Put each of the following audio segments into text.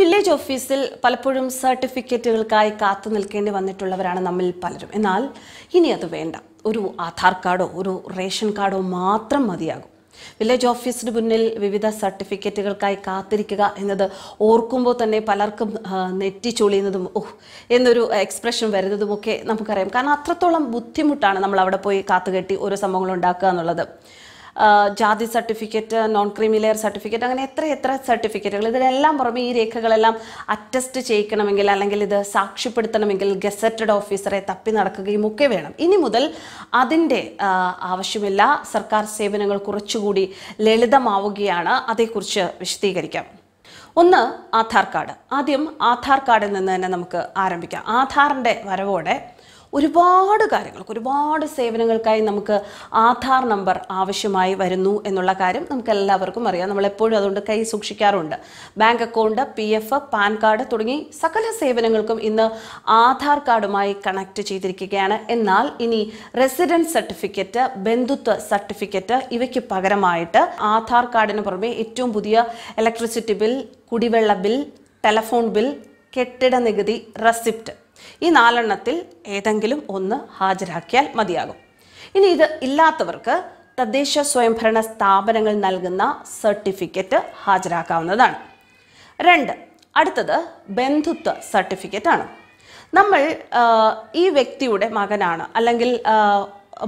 village ഓഫീസിൽ പലപ്പോഴും സർട്ടിഫിക്കറ്റുകൾക്കായി കാത്തു നിൽക്കേണ്ടി വന്നിട്ടുള്ളവരാണ് നമ്മിൽ പലരും എന്നാൽ ഇനി അത് വേണ്ട ഒരു ആധാർ കാർഡോ ഒരു റേഷൻ കാർഡോ മാത്രം മതിയാകും വില്ലേജ് ഓഫീസിന് മുന്നിൽ വിവിധ സർട്ടിഫിക്കറ്റുകൾക്കായി കാത്തിരിക്കുക എന്നത് ഓർക്കുമ്പോൾ തന്നെ പലർക്കും നെറ്റി ചൊളിയുന്നതും ഓഹ് എന്നൊരു എക്സ്പ്രഷൻ വരുന്നതുമൊക്കെ നമുക്കറിയാം കാരണം അത്രത്തോളം ബുദ്ധിമുട്ടാണ് നമ്മൾ അവിടെ പോയി കാത്തുകെട്ടി ഓരോ സംഭവങ്ങൾ ഉണ്ടാക്കുക എന്നുള്ളത് ജാതി സർട്ടിഫിക്കറ്റ് നോൺ ക്രീമിലെയർ സർട്ടിഫിക്കറ്റ് അങ്ങനെ എത്ര എത്ര സർട്ടിഫിക്കറ്റുകൾ ഇതിനെല്ലാം പുറമെ ഈ രേഖകളെല്ലാം അറ്റസ്റ്റ് ചെയ്യിക്കണമെങ്കിൽ അല്ലെങ്കിൽ ഇത് സാക്ഷ്യപ്പെടുത്തണമെങ്കിൽ ഗസറ്റഡ് ഓഫീസറെ തപ്പി നടക്കുകയും ഒക്കെ വേണം ഇനി മുതൽ അതിൻ്റെ ആവശ്യമില്ല സർക്കാർ സേവനങ്ങൾ കുറച്ചുകൂടി ലളിതമാവുകയാണ് അതേക്കുറിച്ച് വിശദീകരിക്കാം ഒന്ന് ആധാർ കാർഡ് ആദ്യം ആധാർ കാർഡിൽ നിന്ന് തന്നെ നമുക്ക് ആരംഭിക്കാം ആധാറിൻ്റെ വരവോടെ ഒരുപാട് കാര്യങ്ങൾക്ക് ഒരുപാട് സേവനങ്ങൾക്കായി നമുക്ക് ആധാർ നമ്പർ ആവശ്യമായി വരുന്നു എന്നുള്ള കാര്യം നമുക്ക് എല്ലാവർക്കും അറിയാം നമ്മളെപ്പോഴും അതുകൊണ്ട് കൈ സൂക്ഷിക്കാറുണ്ട് bank account P F PAN card തുടങ്ങി സകല സേവനങ്ങൾക്കും ഇന്ന് ആധാർ കാർഡുമായി കണക്ട് ചെയ്തിരിക്കുകയാണ് എന്നാൽ ഇനി റെസിഡൻസ് സർട്ടിഫിക്കറ്റ് ബന്ധുത്വ സർട്ടിഫിക്കറ്റ് ഇവയ്ക്ക് പകരമായിട്ട് ആധാർ കാർഡിന് പുറമെ ഏറ്റവും പുതിയ ഇലക്ട്രിസിറ്റി ബിൽ കുടിവെള്ള ബിൽ ടെലഫോൺ ബിൽ കെട്ടിട നികുതി റെസിപ്റ്റ് ഈ നാലെണ്ണത്തിൽ ഏതെങ്കിലും ഒന്ന് ഹാജരാക്കിയാൽ മതിയാകും ഇനി ഇത് ഇല്ലാത്തവർക്ക് തദ്ദേശ സ്വയംഭരണ സ്ഥാപനങ്ങൾ നൽകുന്ന സർട്ടിഫിക്കറ്റ് ഹാജരാക്കാവുന്നതാണ് രണ്ട് അടുത്തത് ബന്ധുത്വ സർട്ടിഫിക്കറ്റ് ആണ് നമ്മൾ ഈ വ്യക്തിയുടെ മകനാണ് അല്ലെങ്കിൽ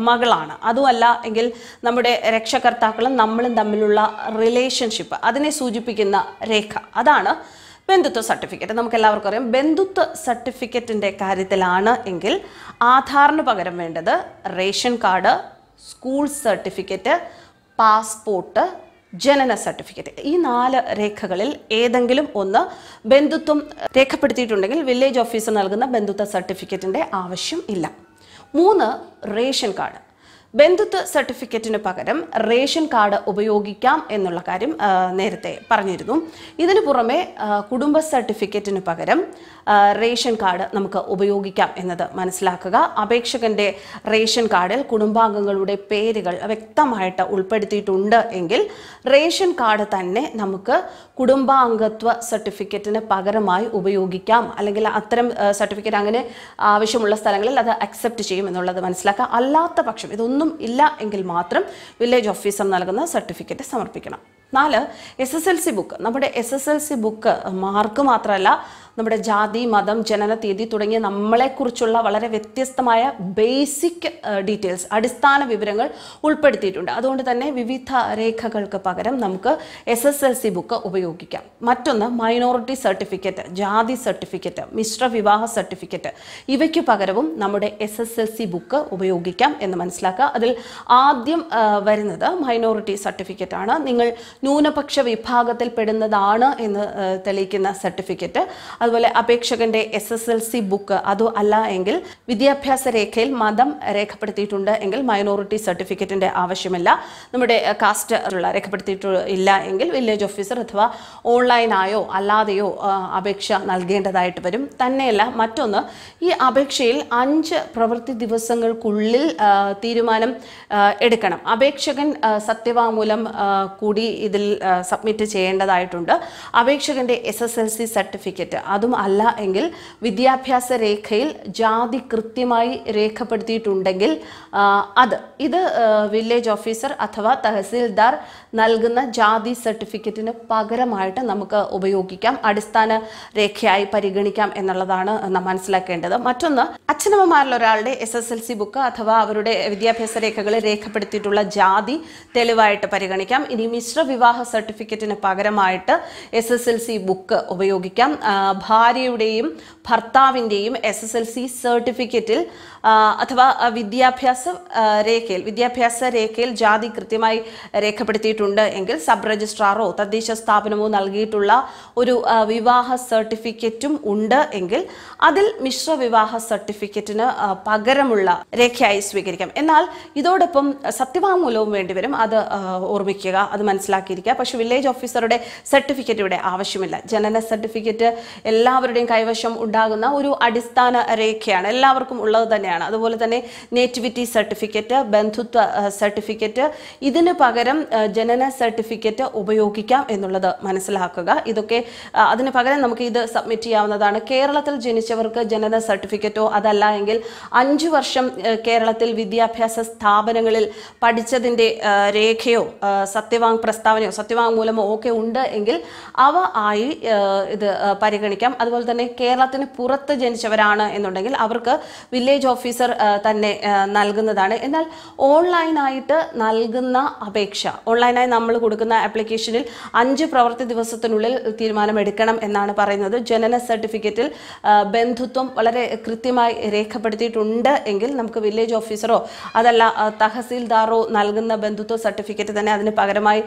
മകളാണ് അതുമല്ല എങ്കിൽ നമ്മുടെ രക്ഷകർത്താക്കളും നമ്മളും തമ്മിലുള്ള റിലേഷൻഷിപ്പ് അതിനെ സൂചിപ്പിക്കുന്ന രേഖ അതാണ് ബന്ധുത്വ സർട്ടിഫിക്കറ്റ് നമുക്ക് എല്ലാവർക്കും അറിയാം ബന്ധുത്വ സർട്ടിഫിക്കറ്റിൻ്റെ കാര്യത്തിലാണ് എങ്കിൽ ആധാറിന് പകരം വേണ്ടത് ration card school certificate passport ജനന സർട്ടിഫിക്കറ്റ് ഈ നാല് രേഖകളിൽ ഏതെങ്കിലും ഒന്ന് ബന്ധുത്വം രേഖപ്പെടുത്തിയിട്ടുണ്ടെങ്കിൽ വില്ലേജ് ഓഫീസർ നൽകുന്ന ബന്ധുത്വ സർട്ടിഫിക്കറ്റിൻ്റെ ആവശ്യം ഇല്ല മൂന്ന് റേഷൻ കാർഡ് ബന്ധുത്വ സർട്ടിഫിക്കറ്റിന് പകരം റേഷൻ കാർഡ് ഉപയോഗിക്കാം എന്നുള്ള കാര്യം നേരത്തെ പറഞ്ഞിരുന്നു ഇതിനു പുറമെ കുടുംബ സർട്ടിഫിക്കറ്റിന് പകരം റേഷൻ കാർഡ് നമുക്ക് ഉപയോഗിക്കാം എന്നത് മനസ്സിലാക്കുക അപേക്ഷകന്റെ റേഷൻ കാർഡിൽ കുടുംബാംഗങ്ങളുടെ പേരുകൾ വ്യക്തമായിട്ട് ഉൾപ്പെടുത്തിയിട്ടുണ്ട് എങ്കിൽ റേഷൻ കാർഡ് തന്നെ നമുക്ക് കുടുംബാംഗത്വ സർട്ടിഫിക്കറ്റിന് പകരമായി ഉപയോഗിക്കാം അല്ലെങ്കിൽ അത്തരം സർട്ടിഫിക്കറ്റ് അങ്ങനെ ആവശ്യമുള്ള സ്ഥലങ്ങളിൽ അത് അക്സെപ്റ്റ് ചെയ്യും എന്നുള്ളത് മനസ്സിലാക്കുക അല്ലാത്ത പക്ഷം ഇതൊന്നും ഒന്നും ഇല്ല എങ്കിൽ മാത്രം വില്ലേജ് ഓഫീസർ നൽകുന്ന സർട്ടിഫിക്കറ്റ് സമർപ്പിക്കണം നാല് S S L C book നമ്മുടെ S S L C book mark മാത്രമല്ല നമ്മുടെ ജാതി മതം ജനന തീയതി തുടങ്ങിയ നമ്മളെക്കുറിച്ചുള്ള വളരെ വ്യത്യസ്തമായ ബേസിക് ഡീറ്റെയിൽസ് അടിസ്ഥാന വിവരങ്ങൾ ഉൾപ്പെടുത്തിയിട്ടുണ്ട് അതുകൊണ്ട് തന്നെ വിവിധ രേഖകൾക്ക് പകരം നമുക്ക് S S L C book ഉപയോഗിക്കാം മറ്റൊന്ന് മൈനോറിറ്റി സർട്ടിഫിക്കറ്റ് ജാതി സർട്ടിഫിക്കറ്റ് മിശ്ര വിവാഹ സർട്ടിഫിക്കറ്റ് ഇവയ്ക്ക് പകരവും നമ്മുടെ S S L C book ഉപയോഗിക്കാം എന്ന് മനസ്സിലാക്കുക അതിൽ ആദ്യം വരുന്നത് മൈനോറിറ്റി സർട്ടിഫിക്കറ്റ് ആണ് നിങ്ങൾ ന്യൂനപക്ഷ വിഭാഗത്തിൽ പെടുന്നതാണ് എന്ന് തെളിയിക്കുന്ന സർട്ടിഫിക്കറ്റ് അതുപോലെ അപേക്ഷകന്റെ S S L C book അതോ അല്ല എങ്കിൽ വിദ്യാഭ്യാസ രേഖയിൽ മതം രേഖപ്പെടുത്തിയിട്ടുണ്ട് എങ്കിൽ മൈനോറിറ്റി സർട്ടിഫിക്കറ്റിന്റെ ആവശ്യമില്ല നമ്മുടെ കാസ്റ്റ് രേഖപ്പെടുത്തിയിട്ടില്ല എങ്കിൽ വില്ലേജ് ഓഫീസർ അഥവാ ഓൺലൈനായോ അല്ലാതെയോ അപേക്ഷ നൽകേണ്ടതായിട്ട് വരും തന്നെയല്ല മറ്റൊന്ന് ഈ അപേക്ഷയിൽ അഞ്ച് പ്രവൃത്തി ദിവസങ്ങൾക്കുള്ളിൽ തീരുമാനം എടുക്കണം അപേക്ഷകൻ സത്യവാങ്മൂലം കൂടി ഇതിൽ സബ്മിറ്റ് ചെയ്യേണ്ടതായിട്ടുണ്ട് അപേക്ഷകന്റെ S S L C certificate അതും അല്ല എങ്കിൽ വിദ്യാഭ്യാസ രേഖയിൽ ജാതി കൃത്യമായി രേഖപ്പെടുത്തിയിട്ടുണ്ടെങ്കിൽ അത് ഇത് വില്ലേജ് ഓഫീസർ അഥവാ തഹസീൽദാർ നൽകുന്ന ജാതി സർട്ടിഫിക്കറ്റിന് പകരമായിട്ട് നമുക്ക് ഉപയോഗിക്കാം അടിസ്ഥാന രേഖയായി പരിഗണിക്കാം എന്നുള്ളതാണ് നാം മനസ്സിലാക്കേണ്ടത് മറ്റൊന്ന് അച്ഛനമ്മമാരിൽ ഒരാളുടെ S S L C book അഥവാ അവരുടെ വിദ്യാഭ്യാസ രേഖകളിൽ രേഖപ്പെടുത്തിയിട്ടുള്ള ജാതി തെളിവായിട്ട് പരിഗണിക്കാം ഇനി മിശ്ര വിവാഹ സർട്ടിഫിക്കറ്റിന് പകരമായിട്ട് S S L C book ഉപയോഗിക്കാം ഭാര്യയുടെയും ഭർത്താവിൻ്റെയും എസ് എസ് എൽ സി സർട്ടിഫിക്കറ്റിൽ അഥവാ വിദ്യാഭ്യാസ രേഖയിൽ വിദ്യാഭ്യാസ രേഖയിൽ ജാതി കൃത്യമായി രേഖപ്പെടുത്തിയിട്ടുണ്ട് എങ്കിൽ സബ് രജിസ്ട്രാറോ തദ്ദേശ സ്ഥാപനമോ നൽകിയിട്ടുള്ള ഒരു വിവാഹ സർട്ടിഫിക്കറ്റും ഉണ്ട് എങ്കിൽ അതിൽ മിശ്ര വിവാഹ സർട്ടിഫിക്കറ്റിന് പകരമുള്ള രേഖയായി സ്വീകരിക്കാം എന്നാൽ ഇതോടൊപ്പം സത്യവാങ്മൂലവും വേണ്ടിവരും അത് ഓർമ്മിക്കുക അത് മനസ്സിലാക്കിയിരിക്കുക പക്ഷേ വില്ലേജ് ഓഫീസറുടെ സർട്ടിഫിക്കറ്റ് ഇവിടെ ആവശ്യമില്ല ജനന സർട്ടിഫിക്കറ്റ് എല്ലാവരുടെയും കൈവശം ഉണ്ടാകുന്ന ഒരു അടിസ്ഥാന രേഖയാണ് എല്ലാവർക്കും ഉള്ളത് തന്നെയാണ് തന്നെയാണ് അതുപോലെ തന്നെ നേറ്റിവിറ്റി സർട്ടിഫിക്കറ്റ് ബന്ധുത്വ സർട്ടിഫിക്കറ്റ് ഇതിന് പകരം ജനന സർട്ടിഫിക്കറ്റ് ഉപയോഗിക്കാം എന്നുള്ളത് മനസ്സിലാക്കുക ഇതൊക്കെ അതിന് പകരം നമുക്ക് ഇത് സബ്മിറ്റ് ചെയ്യാവുന്നതാണ് കേരളത്തിൽ ജനിച്ചവർക്ക് ജനന സർട്ടിഫിക്കറ്റോ അതല്ല എങ്കിൽ അഞ്ച് വർഷം കേരളത്തിൽ വിദ്യാഭ്യാസ സ്ഥാപനങ്ങളിൽ പഠിച്ചതിൻ്റെ രേഖയോ സത്യവാങ് പ്രസ്താവനയോ മൂലമോ ഒക്കെ ഉണ്ട് എങ്കിൽ അവ ആയി ഇത് പരിഗണിക്കാം അതുപോലെ തന്നെ കേരളത്തിന് പുറത്ത് ജനിച്ചവരാണ് എന്നുണ്ടെങ്കിൽ അവർക്ക് വില്ലേജ് ഓഫ് ഓഫീസർ തന്നെ നൽകുന്നതാണ് എന്നാൽ ഓൺലൈനായിട്ട് നൽകുന്ന അപേക്ഷ ഓൺലൈനായി നമ്മൾ കൊടുക്കുന്ന ആപ്ലിക്കേഷനിൽ അഞ്ച് പ്രവൃത്തി ദിവസത്തിനുള്ളിൽ തീരുമാനമെടുക്കണം എന്നാണ് പറയുന്നത് ജനന സർട്ടിഫിക്കറ്റിൽ ബന്ധുത്വം വളരെ കൃത്യമായി രേഖപ്പെടുത്തിയിട്ടുണ്ട് എങ്കിൽ നമുക്ക് വില്ലേജ് ഓഫീസറോ അതല്ല തഹസീൽദാറോ നൽകുന്ന ബന്ധുത്വ സർട്ടിഫിക്കറ്റ് തന്നെ അതിന് പകരമായി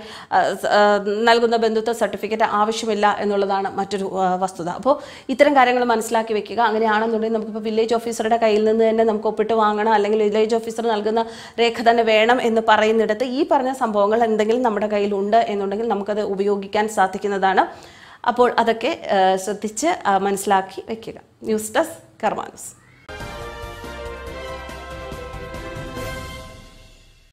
നൽകുന്ന ബന്ധുത്വ സർട്ടിഫിക്കറ്റ് ആവശ്യമില്ല എന്നുള്ളതാണ് മറ്റൊരു വസ്തുത അപ്പോൾ ഇത്തരം കാര്യങ്ങൾ മനസ്സിലാക്കി വെക്കുക അങ്ങനെയാണെന്നുണ്ടെങ്കിൽ നമുക്കിപ്പോൾ വില്ലേജ് ഓഫീസറുടെ കയ്യിൽ നിന്ന് തന്നെ നമുക്ക് ഒപ്പിട്ട് വാങ്ങണം അല്ലെങ്കിൽ വില്ലേജ് ഓഫീസർ നൽകുന്ന രേഖ തന്നെ വേണം എന്ന് പറയുന്നിടത്ത് ഈ പറഞ്ഞ സംഭവങ്ങൾ എന്തെങ്കിലും നമ്മുടെ കയ്യിലുണ്ട് എന്നുണ്ടെങ്കിൽ നമുക്കത് ഉപയോഗിക്കാൻ സാധിക്കുന്നതാണ് അപ്പോൾ അതൊക്കെ ശ്രദ്ധിച്ച് മനസ്സിലാക്കി വയ്ക്കുക ന്യൂസ് ഡെസ്ക് കർമാനസ്